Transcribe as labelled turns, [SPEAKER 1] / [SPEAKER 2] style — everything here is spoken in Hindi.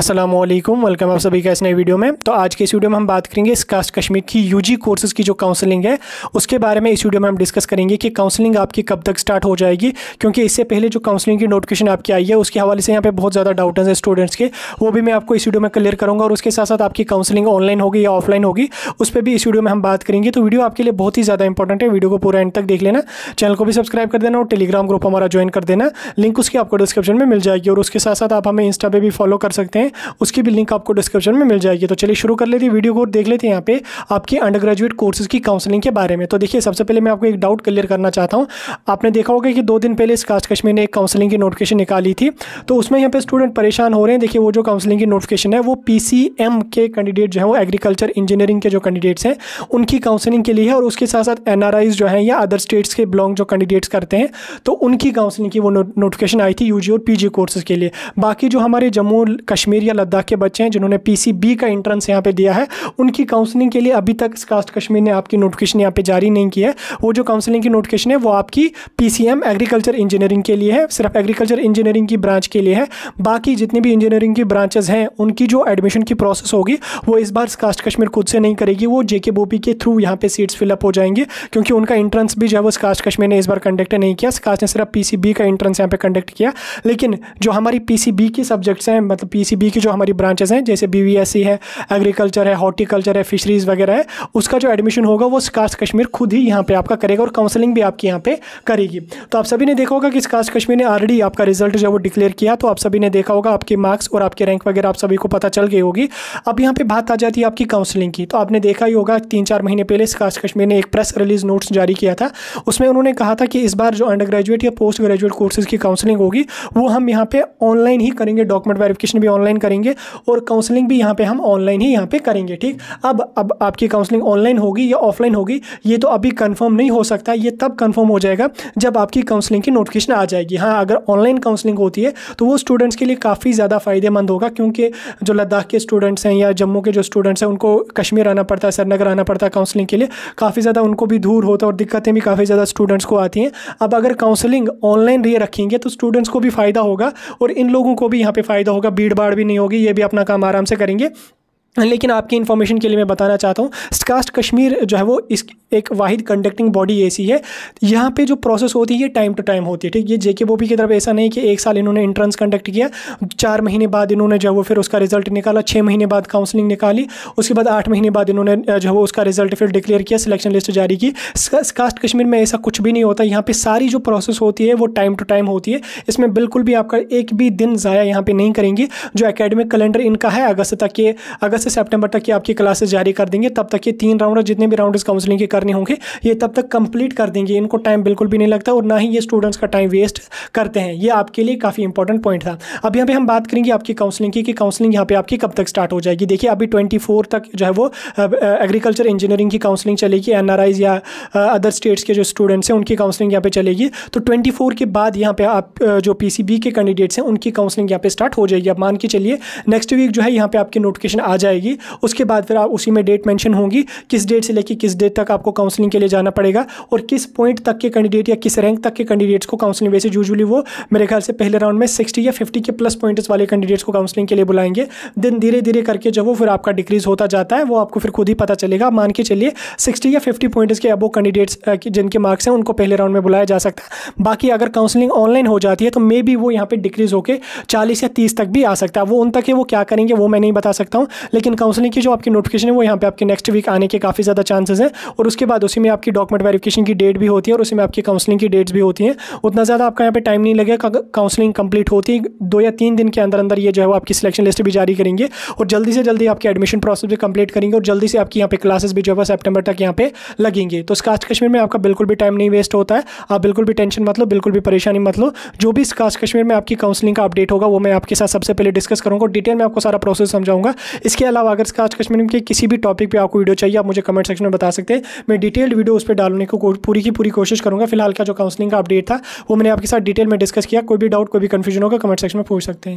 [SPEAKER 1] असलम वेलकम आप सभी का इस नए वीडियो में तो आज के इस वीडियो में हम बात करेंगे इस कास्ट कश्मीर की यूजी कोर्सेज़ की जो काउंसलिंग है उसके बारे में इस वीडियो में हम डिस्कस करेंगे कि काउंसलिंग आपकी कब तक स्टार्ट हो जाएगी क्योंकि इससे पहले जो काउंसलिंग की नोटिफिकेशन आपकी आई है उसके हवाले से यहाँ पे बहुत ज़्यादा डाउट हैं स्टूडेंट्स के वो भी मैं आपको इस वीडियो में क्लियर करूँगा और उसके साथ साथ आपकी काउंसलिंग ऑनलाइन होगी या ऑफलाइन होगी उस पर भी इस वीडियो में हम बात करेंगे तो वीडियो आपके लिए बहुत ही ज़्यादा इंपॉर्टेंट है वीडियो को पूरा एंड तक देख लेना चैनल को भी सब्सक्राइब कर देना और टेलीग्राम ग्रुप हमारा ज्वाइन कर देना लिंक उसकी आपको डिस्क्रिप्शन में मिल जाएगी और उसके साथ साथ आप हमें इंस्टा पर भी फॉलो कर सकते हैं है उसकी भी लिंक आपको डिस्क्रिप्शन में मिल जाएगी तो चलिए शुरू कर लेते हैं वीडियो को देख लेते हैं यहाँ पे आपके अंडर ग्रेजुएट कोर्सेज की काउंसलिंग के बारे में तो देखिए सबसे पहले मैं आपको एक डाउट क्लियर करना चाहता हूँ आपने देखा होगा कि दो दिन पहले इस कास्ट कश्मीर ने एक काउंसलिंग की नोटिफिकेशन निकाली थी तो उसमें यहाँ पर स्टूडेंट परेशान हो रहे हैं देखिए वो जो काउंसलिंग की नोटिफिकेशन है वो पी के कैंडिडेट जो है वो एग्रीकल्चर इंजीनियरिंग के जो कैंडिडेट्स हैं उनकी काउंसलिंग के लिए है और उसके साथ साथ एन जो है या अदर स्टेट्स के बिलोंग जो कैंडिडेट्स करते हैं तो उनकी काउंसलिंग की वो नोटिफिकेशन आई थी यू और पी कोर्सेज के लिए बाकी जो हमारे जम्मू कश्मीर कश्मीर या लद्दाख के बच्चे हैं जिन्होंने पीसीबी का इंट्रेंस यहाँ पे दिया है उनकी काउंसलिंग के लिए अभी तक कास्ट कश्मीर ने आपकी नोटिफिकेशन यहाँ पे जारी नहीं की है वो जो काउंसलिंग की नोटिफिकेशन है वो आपकी पीसीएम एग्रीकल्चर इंजीनियरिंग के लिए है सिर्फ एग्रीकल्चर इंजीनियरिंग की ब्रांच के लिए है बाकी जितनी भी इंजीनियरिंग की ब्रांचेज हैं उनकी जो एडमिशन की प्रोसेस होगी वो इस बार कास्ट कश्मीर खुद से नहीं करेगी वो जेके बोपी के थ्रू यहाँ पे सीट्स फिलअप हो जाएंगे क्योंकि उनका इंट्रेंस भी जो है वो कास्ट कश्मीर ने इस बार कंडक्ट नहीं किया कास्ट ने सिर्फ पीसीबी का इंट्रेंस यहाँ पे कंडक्ट किया लेकिन जो हमारी पीसीबी के सब्जेक्ट्स हैं मतलब पी बी की जो हमारी ब्रांचेज़ हैं जैसे बी है एग्रीकल्चर है हॉर्टिकल्चर है फिशरीज़ वगैरह है उसका जो एडमिशन होगा वो स्कास्ट कश्मीर खुद ही यहाँ पर आपका करेगा और काउंसलिंग भी आपकी यहाँ पर करेगी तो आप सभी ने देखा होगा कि स्कास्ट कश्मीर ने ऑलरेडी आपका रिजल्ट जो वो डिक्लेयर किया तो आप सभी ने देखा होगा आपके मार्क्स और आपके रैंक वगैरह आप सभी को पता चल गई होगी अब यहाँ पर बात आ जाती है आपकी काउंसलिंग की तो आपने देखा ही होगा तीन चार महीने पहले स्कार्स कश्मीर ने एक प्रेस रिलीज नोट्स जारी किया था उसमें उन्होंने कहा था कि इस बार जो अंडर ग्रेजुएट या पोस्ट ग्रेजुएट कोर्सेज की काउंसलिंग होगी वो हम यहाँ पे ऑनलाइन ही करेंगे डॉक्यूमेंट वेरिफिकेशन भी ऑनलाइन ऑनलाइन करेंगे और काउंसलिंग भी यहाँ पे हम ऑनलाइन ही यहाँ पे करेंगे ठीक अब अब आपकी काउंसलिंग ऑनलाइन होगी या ऑफलाइन होगी ये तो अभी कन्फर्म नहीं हो सकता ये तब कन्फर्म हो जाएगा जब आपकी काउंसलिंग की नोटिफिकेशन आ जाएगी हाँ अगर ऑनलाइन काउंसलिंग होती है तो वो स्टूडेंट्स के लिए काफ़ी ज़्यादा फ़ायदेमंद होगा क्योंकि जो लद्दाख के स्टूडेंट्स हैं या जम्मू के जो स्टूडेंट्स हैं उनको कश्मीर आना पड़ता है श्रीनगर आना पड़ता है काउंसलिंग के लिए काफ़ी ज़्यादा उनको भी दूर होता है और दिक्कतें भी काफ़ी ज़्यादा स्टूडेंट्स को आती हैं अब अगर काउंसलिंग ऑनलाइन रखेंगे तो स्टूडेंट्स को भी फ़ायदा होगा और इन लोगों को भी यहाँ पे फ़ायदा होगा भीड़ भाड़ भी नहीं होगी ये भी अपना काम आराम से करेंगे लेकिन आपकी इन्फॉर्मेशन के लिए मैं बताना चाहता हूँ स्टकास्ट कश्मीर जो है वो इस एक वाहिद कंडक्टिंग बॉडी ऐसी है यहाँ पे जो प्रोसेस होती है ये टाइम टू टाइम होती है ठीक ये जेके बोपी की तरफ ऐसा नहीं कि एक साल इन्होंने इंट्रेंस कंडक्ट किया चार महीने बाद इन्होंने जो है वो फिर उसका रिजल्ट निकाला छः महीने बाद काउंसलिंग निकाली उसके बाद आठ महीने बाद इन्होंने जो है वो उसका रिजल्ट फिर डिक्लेयर किया सिलेक्शन लिस्ट जारी की स्कास्ट कश्मीर में ऐसा कुछ भी नहीं होता यहाँ पर सारी जो प्रोसेस होती है वो टाइम टू टाइम होती है इसमें बिल्कुल भी आपका एक भी दिन ज़ाया यहाँ पर नहीं करेंगे जो अकेडमिक कैलेंडर इनका है अगस्त तक के अगस्त से सेप्टेम्बर तक की आपकी क्लासेस जारी कर देंगे तब तक ये तीन राउंड जितने भी राउंड काउंसलिंग के करने होंगे ये तब तक कंप्लीट कर देंगे इनको टाइम बिल्कुल भी नहीं लगता और ना ही ये स्टूडेंट्स का टाइम वेस्ट करते हैं ये आपके लिए काफ़ी इंपॉर्टेंट पॉइंट था अब यहाँ पे हम बात करेंगे आपकी काउंसलिंग की कि काउंसलिंग यहाँ पे आपकी कब तक स्टार्ट हो जाएगी देखिए अभी ट्वेंटी तक जो है वो एग्रीकल्चर इंजीनियरिंग की काउंसलिंग चलेगी एन या अदर स्टेट्स के जो स्टूडेंट्स हैं उनकी काउंसलिंग यहाँ पे चलेगी तो ट्वेंटी के बाद यहाँ पे आप जो पी के कैंडिडेट्स हैं उनकी काउंसलिंग यहाँ पे स्टार्ट हो जाएगी आप मान के चलिए नेक्स्ट वीक जो है यहाँ पे आपकी नोटिफिकेशन आ जाएगी जाएगी उसके बाद फिर आप उसी में डेट मेंशन होंगी किस डेट से लेकर किस डेट तक आपको काउंसलिंग के लिए जाना पड़ेगा और किस पॉइंट तक के कैंडिडेट या किस रैंक तक के कैंडिडेट्स को काउंसलिंग वैसे यूजुअली वो मेरे ख्याल से पहले राउंड में सिक्सटी या फिफ्टी के प्लस पॉइंट्स वाले कैंडिडेट्स को काउंसलिंग के लिए बुलाएंगे दिन धीरे धीरे करके जब वो फिर आपका डिक्रीज होता जाता है वो आपको फिर खुद ही पता चलेगा मान के चलिए सिक्सटी या फिफ्टी पॉइंट्स के अब कैंडिडेट्स जिनके मार्क्स हैं उनको पहले राउंड में बुलाया जा सकता है बाकी अगर काउंसलिंग ऑनलाइन हो जाती है तो मे बी वो यहाँ पर डिक्रीज होकर चालीस या तीस तक भी आ सकता है वो उन तक है वो क्या करेंगे वो मैं नहीं बता सकता हूँ लेकिन काउंसलिंग की जो आपकी नोटिफिकेशन है वो यहाँ पे आपके नेक्स्ट वीक आने के काफ़ी ज़्यादा चांसेस हैं और उसके बाद उसी में आपकी डॉक्यूमेंट वेरिफिकेशन की डेट भी होती है और उसी में आपकी काउंसलिंग की डेट्स भी होती हैं उतना ज़्यादा आपका यहाँ पे टाइम नहीं लगेगा काउंसलिंग कंप्लीट होती है दो या तीन दिन के अंदर अंदर ये जो है वो आपकी सिलेक्शन लिस्ट भी जारी करेंगे और जल्दी से जल्दी आपकी एडमिशन प्रोसेस भी कंप्लीट करेंगे और जल्दी से आपकी यहाँ पे क्लासेस भी जो है सेप्टेबर तक यहाँ पे लगेंगे तो स्कास्ट कश्मीर में आपका बिल्कुल भी टाइम नहीं वेस्ट होता है आप बिल्कुल भी टेंशन मत लो बिल्कुल भी परेशानी मत लो जो भी स्कास्ट कश्मीर में आपकी काउंसलिंग का अपडेट होगा वो मैं आपके साथ सबसे पहले डिस्कस करूँगा डिटेल में आपको सारा प्रोसेस समझाऊंगा इसके अलावा अगर इसका आज कश्मीर के किसी भी टॉपिक पे आपको वीडियो चाहिए आप मुझे कमेंट सेक्शन में बता सकते हैं मैं डिटेल्ड वीडियो उस पर डालने को पूरी की पूरी कोशिश करूँगा फिलहाल का जो काउंसलिंग का अपडेट था वो मैंने आपके साथ डिटेल में डिस्कस किया कोई भी डाउट कोई भी कन्फ्यूजन होगा कमेंट सेक्शन में पूछ सकते हैं